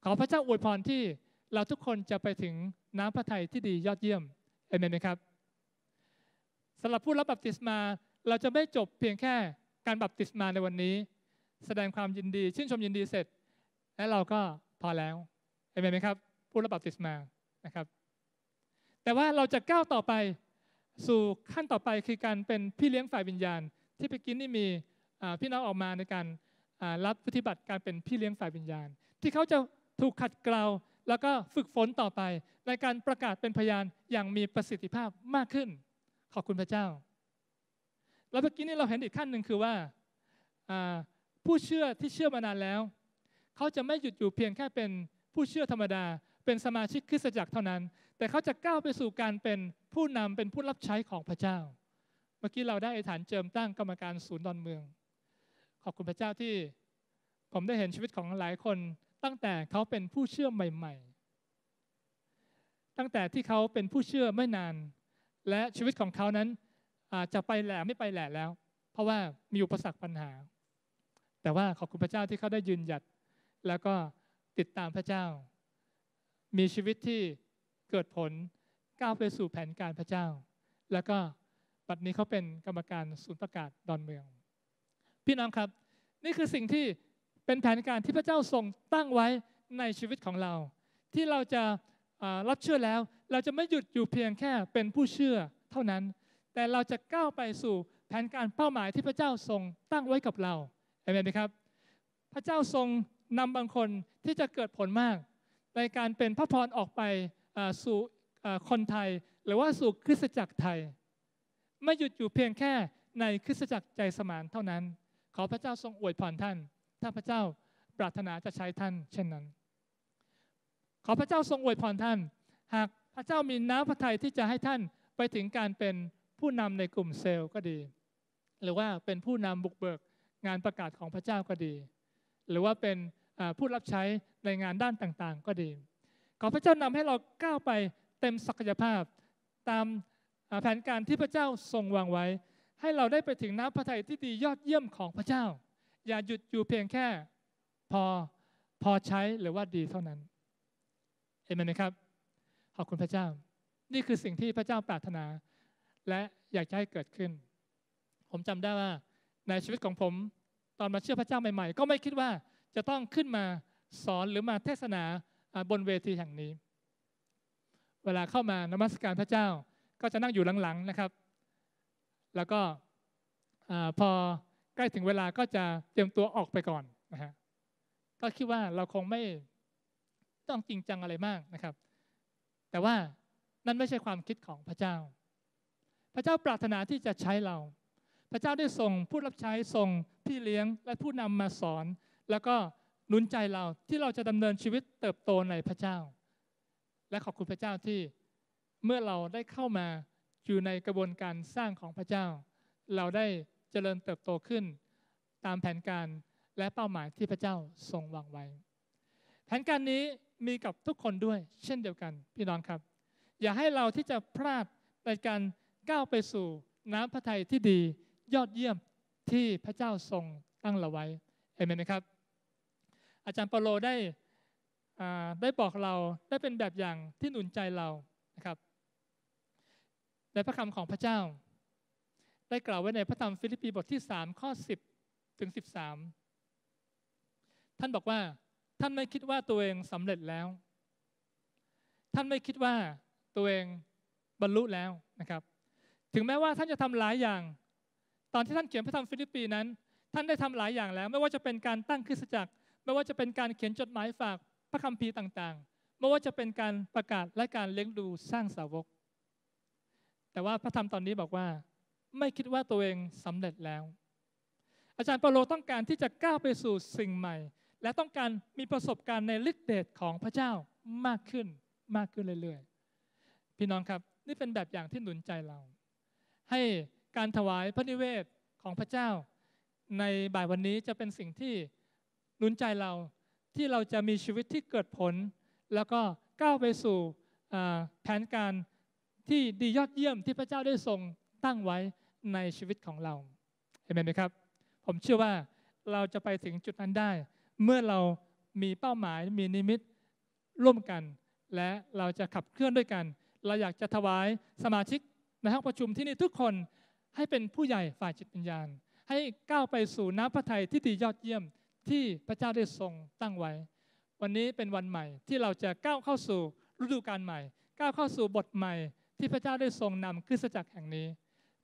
ขอพระเจ้าอวยพรที่เราทุกคนจะไปถึงน้ำพระทัยที่ดียอดเยี่ยม เอเมนไหมครับสำหรับผู้รับบัพติศมาเราจะไม่จบเพียงแค่การบัพติศมาในวันนี้ แสดงความยินดีชื่นชมยินดีเสร็จ และเราก็พอแล้ว เอเมนไหมครับผู้รับบัพติศมา นะครับ แต่ว่าเราจะก้าวต่อไปสู่ขั้นต่อไปคือการเป็นพี่เลี้ยงฝ่ายวิญญาณ ที่ไปกินนี่มีพี่น้องออกมาในการรับปฏิบัติการเป็นพี่เลี้ยงฝ่ายวิญญาณ ที่เขาจะถูกขัดเกลาแล้วก็ฝึกฝนต่อไปในการประกาศเป็นพยานอย่างมีประสิทธิภาพมากขึ้นขอบคุณพระเจ้าแล้วเมื่อกี้นี้เราเห็นอีกขั้นหนึ่งคือว่าผู้เชื่อที่เชื่อมานานแล้ว เขาจะไม่หยุดอยู่เพียงแค่เป็นผู้เชื่อธรรมดา เป็นสมาชิกคริสตจักรเท่านั้น แต่เขาจะก้าวไปสู่การเป็นผู้นำเป็นผู้รับใช้ของพระเจ้า เมื่อกี้เราได้ฐานเจิมตั้งกรรมการศูนย์ดอนเมือง ขอบคุณพระเจ้าที่ผมได้เห็นชีวิตของหลายคนตั้งแต่เขาเป็นผู้เชื่อใหม่ ๆ ตั้งแต่ที่เขาเป็นผู้เชื่อไม่นาน และชีวิตของเขานั้นอาจจะไปแหล่ไม่ไปแหล่แล้ว เพราะว่ามีอุปสรรคปัญหา แต่ว่าขอบคุณพระเจ้าที่เขาได้ยืนหยัด แล้วก็ติดตามพระเจ้า มีชีวิตที่เกิดผลก้าวไปสู่แผนการพระเจ้า แล้วก็บัุนี้เขาเป็นกรรมการศูนย์ประกาศดอนเมือง พี่น้องครับ นี่คือสิ่งที่เป็นแผนการที่พระเจ้าทรงตั้งไว้ในชีวิตของเรา ที่เราจะรับเชื่อแล้ว เราจะไม่หยุดอยู่เพียงแค่เป็นผู้เชื่อเท่านั้น แต่เราจะก้าวไปสู่แผนการเป้าหมายที่พระเจ้าทรงตั้งไว้กับเราเห็นไหมครับพระเจ้าทรงนำบางคนที่จะเกิดผลมาก ในการเป็นพระพรออกไปสู่คนไทย หรือว่าสู่คริสตจักรไทย ไม่หยุดอยู่เพียงแค่ในคริสตจักรใจสมานเท่านั้น ขอพระเจ้าทรงอวยพรท่านถ้าพระเจ้าปรารถนาจะใช้ท่านเช่นนั้น ขอพระเจ้าทรงอวยพรท่าน หากพระเจ้ามีน้ำพระทัยที่จะให้ท่านไปถึงการเป็นผู้นำในกลุ่มเซลล์ก็ดี หรือว่าเป็นผู้นำบุกเบิกงานประกาศของพระเจ้าก็ดี หรือว่าเป็นผู้รับใช้ในงานด้านต่างๆก็ดี ขอพระเจ้านำให้เราก้าวไปเต็มศักยภาพ ตามแผนการที่พระเจ้าทรงวางไว้ ให้เราได้ไปถึงน้ำพระทัยที่ดียอดเยี่ยมของพระเจ้าอย่าหยุดอยู่เพียงแค่พอพอใช้หรือว่าดี เท่านั้น เอเมนไหมครับ ขอบคุณพระเจ้า นี่คือสิ่งที่พระเจ้าปรารถนา และอยากให้เกิดขึ้น ผมจำได้ว่าในชีวิตของผมตอนมาเชื่อพระเจ้าใหม่ ๆ ก็ไม่คิดว่าจะต้องขึ้นมาสอนหรือมาเทศนาบนเวทีแห่งนี้ เวลาเข้ามานมัสการพระเจ้าก็จะนั่งอยู่หลังๆนะครับ แล้วก็อพอใกล้ถึงเวลาก็จะเตรียมตัวออกไปก่อนนะฮะก็คิดว่าเราคงไม่ต้องจริงจังอะไรมากนะครับ แต่ว่านั่นไม่ใช่ความคิดของพระเจ้า พระเจ้าปรารถนาที่จะใช้เรา พระเจ้าได้ส่งผู้รับใช้ส่งพี่เลี้ยงและผู้นำมาสอน แล้วก็หนุนใจเราที่เราจะดำเนินชีวิตเติบโตในพระเจ้า และขอบคุณพระเจ้าที่เมื่อเราได้เข้ามาอยู่ในกระบวนการสร้างของพระเจ้า เราได้เจริญเติบโตขึ้นตามแผนการและเป้าหมายที่พระเจ้าทรงวางไว้แผนการนี้มีกับทุกคนด้วยเช่นเดียวกันพี่น้องครับ อย่าให้เราที่จะพลาดในการก้าวไปสู่น้ำพระทัยที่ดียอดเยี่ยมที่พระเจ้าทรงตั้งเราไว้เอเมนไหมครับ อาจารย์เปโลได้ได้บอกเราได้เป็นแบบอย่างที่หนุนใจเรานะครับ ในพระคำของพระเจ้าได้กล่าวไว้ในพระธรรมฟิลิปปีบทที่3ข้อ10ถึง13 ท่านบอกว่าท่านไม่คิดว่าตัวเองสำเร็จแล้ว ท่านไม่คิดว่าตัวเองบรรลุแล้วนะครับ ถึงแม้ว่าท่านจะทำหลายอย่าง ตอนที่ท่านเขียนพระธรรมฟิลิปปีนั้น ท่านได้ทำหลายอย่างแล้ว ไม่ว่าจะเป็นการตั้งคริสตจักรไม่ว่าจะเป็นการเขียนจดหมายฝากพระคัมภีร์ต่างๆ ไม่ว่าจะเป็นการประกาศและการเลี้ยงดูสร้างสาวก แต่ว่าพระธรรมตอนนี้บอกว่าไม่คิดว่าตัวเองสำเร็จแล้ว อาจารย์เปาโลต้องการที่จะก้าวไปสู่สิ่งใหม่ และต้องการมีประสบการณ์ในฤทธิเดชของพระเจ้ามากขึ้นมากขึ้นเรื่อยๆพี่น้องครับนี่เป็นแบบอย่างที่หนุนใจเรา ให้การถวายพระนิเวศของพระเจ้า ในบ่ายวันนี้จะเป็นสิ่งที่หนุนใจเราที่เราจะมีชีวิตที่เกิดผล แล้วก็ก้าวไปสู่แผนการที่ดียอดเยี่ยมที่พระเจ้าได้ทรงตั้งไว้ในชีวิตของเราเห็นไหมครับ ผมเชื่อว่าเราจะไปถึงจุดนั้นได้ เมื่อเรามีเป้าหมายมีนิมิตร่วมกัน และเราจะขับเคลื่อนด้วยกันเราอยากจะถวายสมาชิกในห้องประชุมที่นี่ทุกคนให้เป็นผู้ใหญ่ฝ่ายจิตวิญญาณให้ก้าวไปสู่น้ำพระทัยที่ดียอดเยี่ยมที่พระเจ้าได้ทรงตั้งไว้ วันนี้เป็นวันใหม่ที่เราจะก้าวเข้าสู่ฤดูกาลใหม่ ก้าวเข้าสู่บทใหม่ที่พระเจ้าได้ทรงนำคริสตจักรแห่งนี้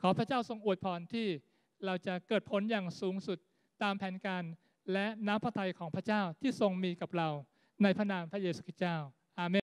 ขอพระเจ้าทรงอวยพรที่เราจะเกิดผลอย่างสูงสุดตามแผนการและน้ำพระทัยของพระเจ้าที่ทรงมีกับเราในพระนามพระเยซูคริสต์เจ้า อาเมน